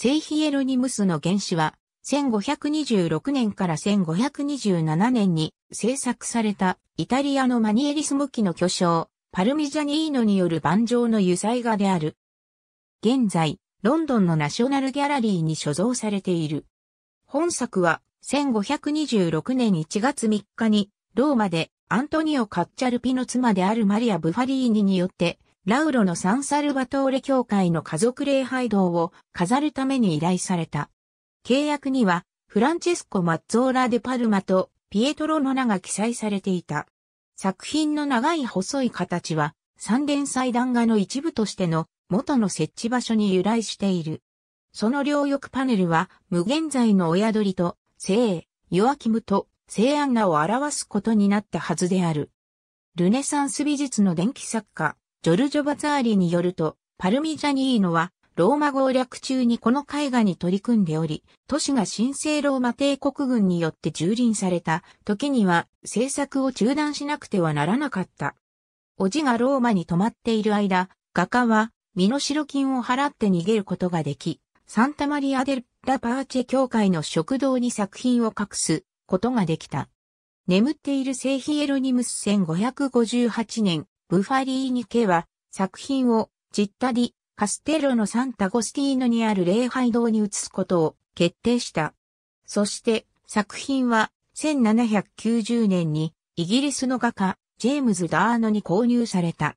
聖ヒエロニムスの原子は、1526年から1527年に制作されたイタリアのマニエリスム期の巨匠、パルミジャニーノによる盤上の油彩画である。現在、ロンドンのナショナルギャラリーに所蔵されている。本作は1526年1月3日にローマでアントニオ・カッチャルピの妻であるマリア・ブファリーニによってラウロのサンサルバトーレ教会の家族礼拝堂を飾るために依頼された。契約には、フランチェスコ・マッツォーラ・デ・パルマとピエトロの名が記載されていた。作品の長い細い形は、三連祭壇画の一部としての元の設置場所に由来している。その両翼パネルは、無限在の親鳥と、聖、ヨアキムと、聖アンナを表すことになったはずである。ルネサンス美術の電気作家、ジョルジョ・バザーリによると、パルミジャニーノは、ローマ攻略中にこの絵画に取り組んでおり、都市が神聖ローマ帝国軍によって蹂躙された時には制作を中断しなくてはならなかった。おじがローマに泊まっている間、画家は身代金を払って逃げることができ、サンタマリア・デラ・パーチェ教会の食堂に作品を隠すことができた。眠っている聖ヒエロニムス1558年、ブファリーニ家は作品をジッタディ、カステロのサンタゴスティーノにある礼拝堂に移すことを決定した。そして作品は1790年にイギリスの画家ジェームズ・ダーノに購入された。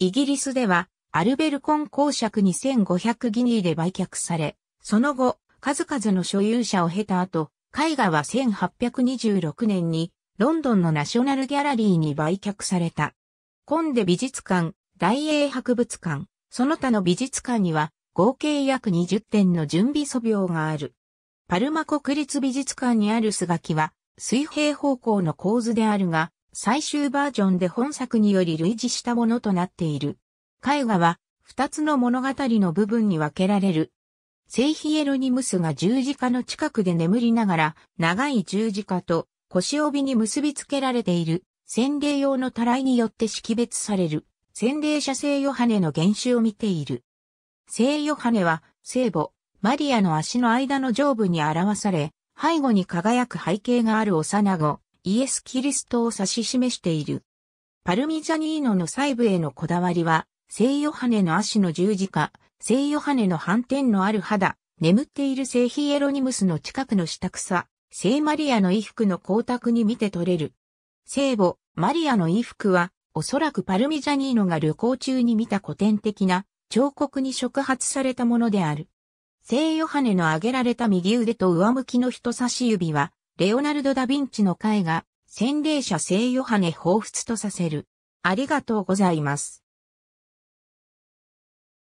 イギリスではアルベルコン公爵2500ギニーで売却され、その後数々の所有者を経た後、絵画は1826年にロンドンのナショナルギャラリーに売却された。コンデ美術館、大英博物館、その他の美術館には合計約20点の準備素描がある。パルマ国立美術館にあるスガキは水平方向の構図であるが、最終バージョンで本作により類似したものとなっている。絵画は二つの物語の部分に分けられる。セイヒエロニムスが十字架の近くで眠りながら長い十字架と腰帯に結びつけられている洗礼用のたらいによって識別される、洗礼者聖ヨハネの原種を見ている。聖ヨハネは、聖母、マリアの足の間の上部に表され、背後に輝く背景がある幼子、イエス・キリストを指し示している。パルミジャニーノの細部へのこだわりは、聖ヨハネの足の十字架、聖ヨハネの反転のある肌、眠っている聖ヒエロニムスの近くの下草、聖マリアの衣服の光沢に見て取れる。聖母、マリアの衣服は、おそらくパルミジャニーノが旅行中に見た古典的な彫刻に触発されたものである。聖ヨハネの挙げられた右腕と上向きの人差し指は、レオナルド・ダ・ヴィンチの絵画、洗礼者聖ヨハネ彷彿とさせる。ありがとうございます。